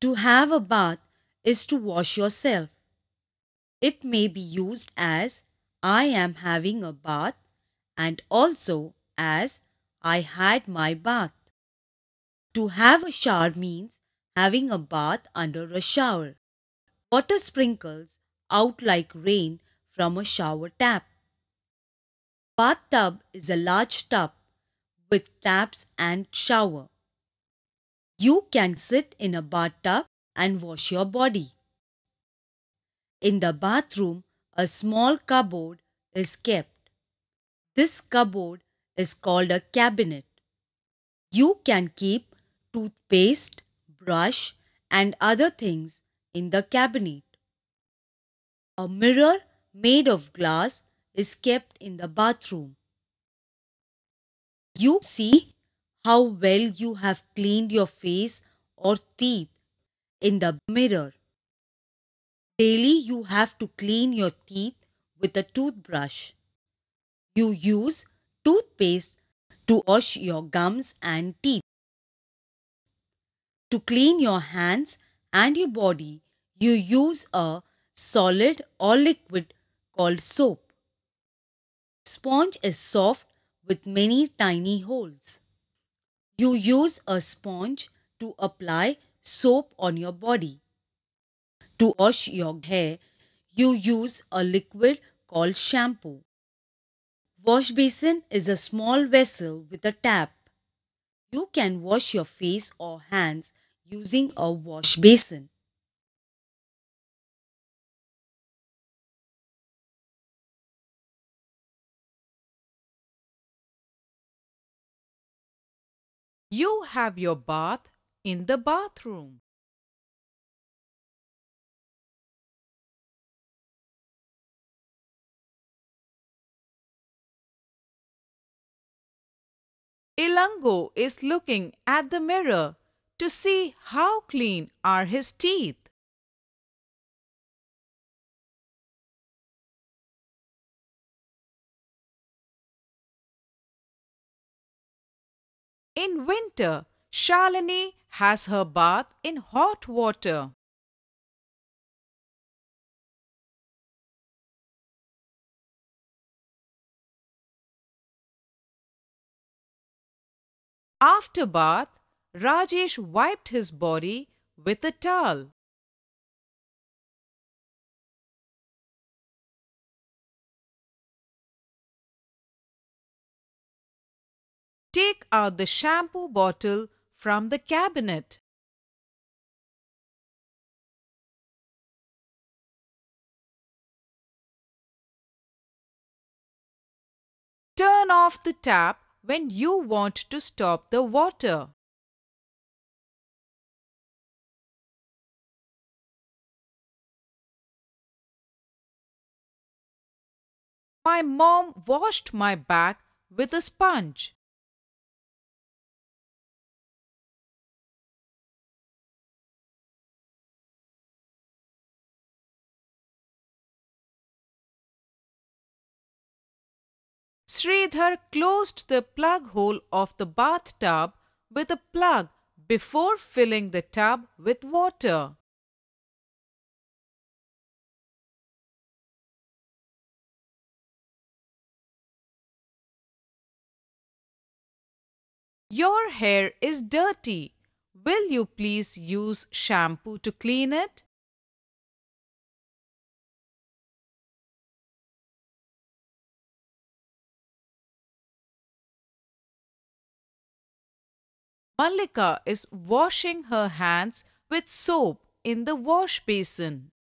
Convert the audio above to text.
To have a bath is to wash yourself. It may be used as I am having a bath and also as I had my bath. To have a shower means having a bath under a shower. Water sprinkles out like rain from a shower tap. Bathtub is a large tub with taps and shower. You can sit in a bathtub and wash your body. In the bathroom, a small cupboard is kept. This cupboard is called a cabinet. You can keep toothpaste, brush, and other things in the cabinet. A mirror made of glass is kept in the bathroom. You see how well you have cleaned your face or teeth in the mirror. Daily, you have to clean your teeth with a toothbrush. You use toothpaste to wash your gums and teeth. To clean your hands and your body, you use a solid or liquid called soap. Sponge is soft with many tiny holes. You use a sponge to apply soap on your body. To wash your hair, you use a liquid called shampoo. Wash basin is a small vessel with a tap. You can wash your face or hands using a wash basin. You have your bath in the bathroom. Ilango is looking at the mirror to see how clean are his teeth. In winter, Shalini has her bath in hot water. After bath, Rajesh wiped his body with a towel. Take out the shampoo bottle from the cabinet. Turn off the tap when you want to stop the water. My mom washed my back with a sponge. Sridhar closed the plug hole of the bathtub with a plug before filling the tub with water. Your hair is dirty. Will you please use shampoo to clean it? Mallika is washing her hands with soap in the wash basin.